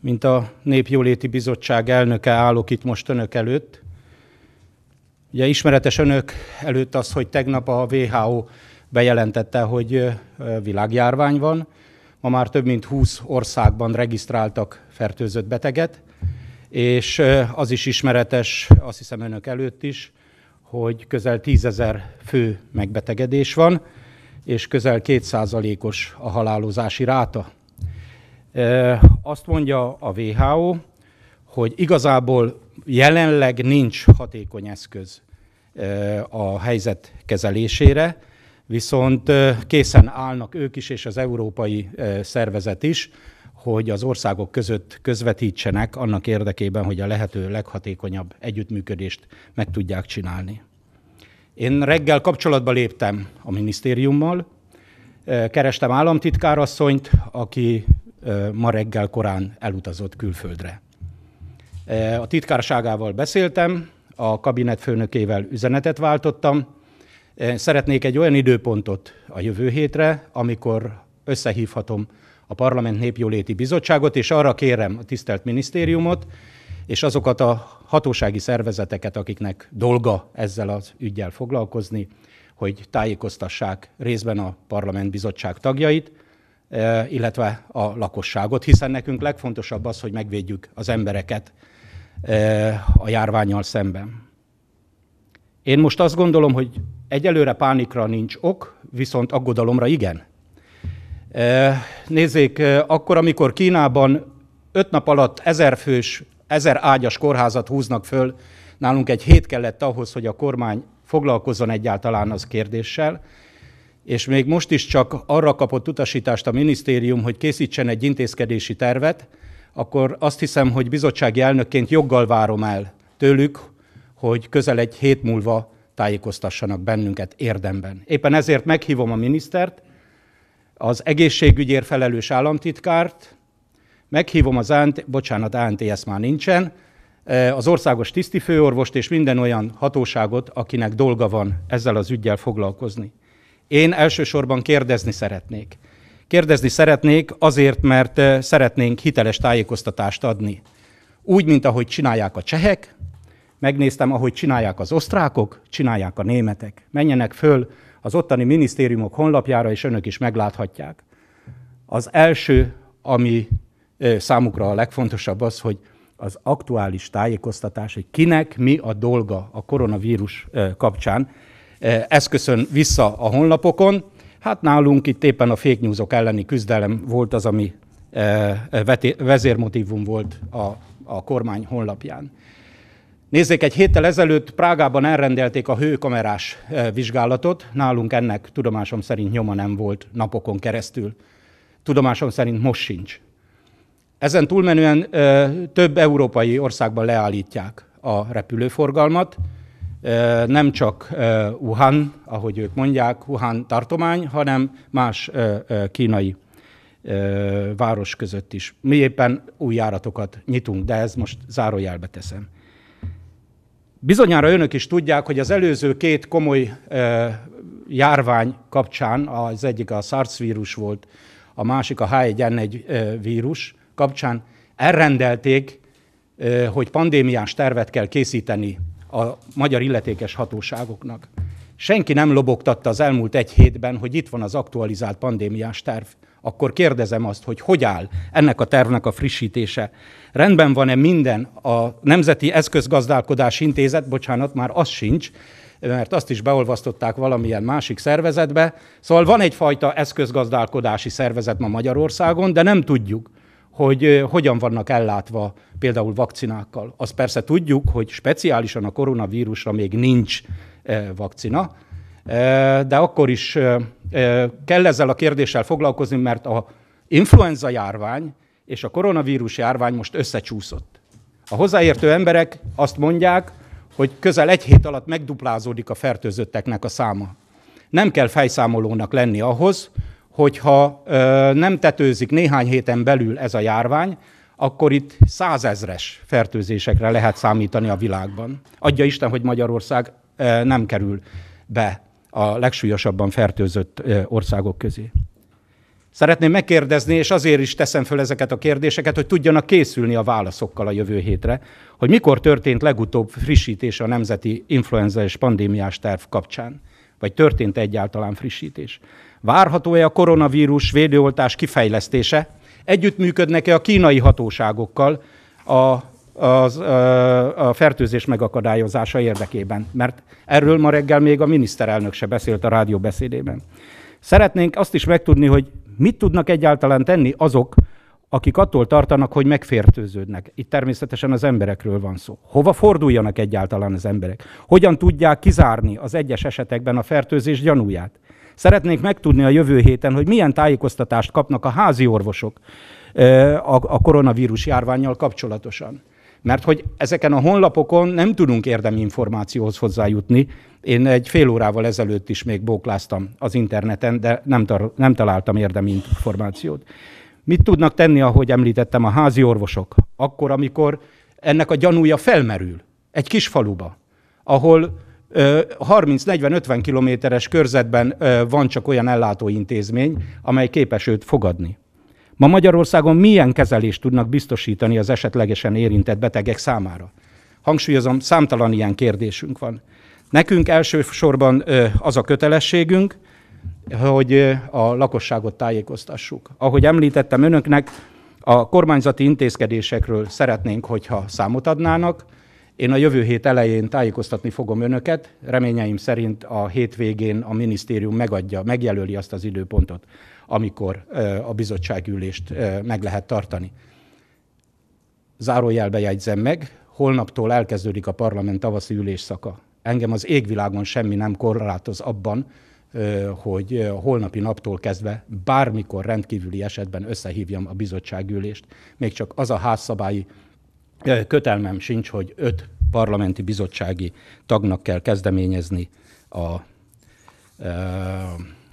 mint a Népjóléti Bizottság elnöke állok itt most önök előtt. Ugye ismeretes önök előtt az, hogy tegnap a WHO bejelentette, hogy világjárvány van. Ma már több mint 20 országban regisztráltak fertőzött beteget, és az is ismeretes, azt hiszem önök előtt is, hogy közel 10 ezer fő megbetegedés van, és közel 2%-os a halálozási ráta. Azt mondja a WHO, hogy igazából jelenleg nincs hatékony eszköz a helyzet kezelésére, viszont készen állnak ők is, és az európai szervezet is, hogy az országok között közvetítsenek annak érdekében, hogy a lehető leghatékonyabb együttműködést meg tudják csinálni. Én reggel kapcsolatba léptem a minisztériummal, kerestem államtitkárasszonyt, aki ma reggel korán elutazott külföldre. A titkárságával beszéltem, a kabinet főnökével üzenetet váltottam. Szeretnék egy olyan időpontot a jövő hétre, amikor összehívhatom a Parlament Népjóléti Bizottságot, és arra kérem a tisztelt minisztériumot, és azokat a hatósági szervezeteket, akiknek dolga ezzel az ügyel foglalkozni, hogy tájékoztassák részben a Parlament Bizottság tagjait, E, illetve a lakosságot, hiszen nekünk legfontosabb az, hogy megvédjük az embereket e, a járványal szemben. Én most azt gondolom, hogy egyelőre pánikra nincs ok, viszont aggodalomra igen. E, nézzék, akkor, amikor Kínában öt nap alatt fős, ezer ágyas kórházat húznak föl, nálunk egy hét kellett ahhoz, hogy a kormány foglalkozzon egyáltalán az kérdéssel, és még most is csak arra kapott utasítást a minisztérium, hogy készítsen egy intézkedési tervet, akkor azt hiszem, hogy bizottsági elnökként joggal várom el tőlük, hogy közel egy hét múlva tájékoztassanak bennünket érdemben. Éppen ezért meghívom a minisztert, az egészségügyért felelős államtitkárt, meghívom az ANT, bocsánat, ANTS már nincsen, eh, az országos tisztifőorvost és minden olyan hatóságot, akinek dolga van ezzel az ügyel foglalkozni. Én elsősorban kérdezni szeretnék. Kérdezni szeretnék azért, mert eh, szeretnénk hiteles tájékoztatást adni. Úgy, mint ahogy csinálják a csehek, megnéztem, ahogy csinálják az osztrákok, csinálják a németek. Menjenek föl az ottani minisztériumok honlapjára, és önök is megláthatják. Az első, ami eh, számukra a legfontosabb az, hogy az aktuális tájékoztatás, hogy kinek mi a dolga a koronavírus eh, kapcsán, Eh, köszön vissza a honlapokon. Hát nálunk itt éppen a fake newsok elleni küzdelem volt az, ami eh, vezérmotívum volt a, a kormány honlapján. Nézzék, egy héttel ezelőtt Prágában elrendelték a hőkamerás eh, vizsgálatot, nálunk ennek tudomásom szerint nyoma nem volt napokon keresztül. Tudomásom szerint most sincs. Ezen túlmenően több európai országban leállítják a repülőforgalmat, nem csak Wuhan, ahogy ők mondják, Wuhan tartomány, hanem más kínai város között is. Mi éppen új járatokat nyitunk, de ez most zárójelbe teszem. Bizonyára önök is tudják, hogy az előző két komoly járvány kapcsán, az egyik a SARS vírus volt, a másik a H1N1 vírus kapcsán elrendelték, hogy pandémiás tervet kell készíteni a magyar illetékes hatóságoknak. Senki nem lobogtatta az elmúlt egy hétben, hogy itt van az aktualizált pandémiás terv. Akkor kérdezem azt, hogy hogy áll ennek a tervnek a frissítése. Rendben van-e minden a Nemzeti Eszközgazdálkodási Intézet, bocsánat, már az sincs, mert azt is beolvasztották valamilyen másik szervezetbe. Szóval van egyfajta eszközgazdálkodási szervezet ma Magyarországon, de nem tudjuk, hogy hogyan vannak ellátva például vakcinákkal. Azt persze tudjuk, hogy speciálisan a koronavírusra még nincs vakcina, de akkor is kell ezzel a kérdéssel foglalkozni, mert a influenza járvány és a koronavírus járvány most összecsúszott. A hozzáértő emberek azt mondják, hogy közel egy hét alatt megduplázódik a fertőzötteknek a száma. Nem kell fejszámolónak lenni ahhoz, hogyha nem tetőzik néhány héten belül ez a járvány, akkor itt százezres fertőzésekre lehet számítani a világban. Adja Isten, hogy Magyarország nem kerül be a legsúlyosabban fertőzött országok közé. Szeretném megkérdezni, és azért is teszem föl ezeket a kérdéseket, hogy tudjanak készülni a válaszokkal a jövő hétre, hogy mikor történt legutóbb frissítés a Nemzeti Influenza és Pandémiás Terv kapcsán vagy történt egyáltalán frissítés? Várható-e a koronavírus védőoltás kifejlesztése? Együttműködnek-e a kínai hatóságokkal a, az, a fertőzés megakadályozása érdekében? Mert erről ma reggel még a miniszterelnök se beszélt a rádióbeszédében. Szeretnénk azt is megtudni, hogy mit tudnak egyáltalán tenni azok, akik attól tartanak, hogy megfertőződnek. Itt természetesen az emberekről van szó. Hova forduljanak egyáltalán az emberek? Hogyan tudják kizárni az egyes esetekben a fertőzés gyanúját? Szeretnék megtudni a jövő héten, hogy milyen tájékoztatást kapnak a házi orvosok a koronavírus járványjal kapcsolatosan. Mert hogy ezeken a honlapokon nem tudunk érdemi információhoz hozzájutni. Én egy fél órával ezelőtt is még bókláztam az interneten, de nem, tar- nem találtam érdemi információt. Mit tudnak tenni, ahogy említettem, a házi orvosok? Akkor, amikor ennek a gyanúja felmerül egy kis faluba, ahol 30-40-50 kilométeres körzetben van csak olyan ellátóintézmény, amely képes őt fogadni. Ma Magyarországon milyen kezelést tudnak biztosítani az esetlegesen érintett betegek számára? Hangsúlyozom, számtalan ilyen kérdésünk van. Nekünk elsősorban az a kötelességünk, hogy a lakosságot tájékoztassuk. Ahogy említettem önöknek, a kormányzati intézkedésekről szeretnénk, hogyha számot adnának. Én a jövő hét elején tájékoztatni fogom önöket. Reményeim szerint a hétvégén a minisztérium megadja, megjelöli azt az időpontot, amikor a bizottságülést meg lehet tartani. Zárójelbe jegyzem meg, holnaptól elkezdődik a parlament tavaszi ülésszaka. Engem az égvilágon semmi nem korlátoz abban, hogy a holnapi naptól kezdve bármikor rendkívüli esetben összehívjam a bizottságülést. Még csak az a házszabályi kötelmem sincs, hogy öt parlamenti bizottsági tagnak kell kezdeményezni a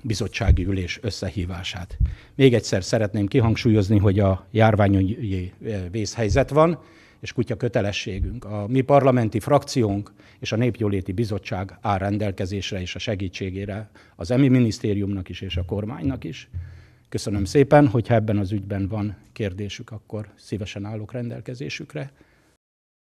bizottsági ülés összehívását. Még egyszer szeretném kihangsúlyozni, hogy a járványügyi vészhelyzet van, és kutya kötelességünk. A mi parlamenti frakciónk és a Népjóléti Bizottság áll rendelkezésre és a segítségére az EMI minisztériumnak is és a kormánynak is. Köszönöm szépen, hogyha ebben az ügyben van kérdésük, akkor szívesen állok rendelkezésükre.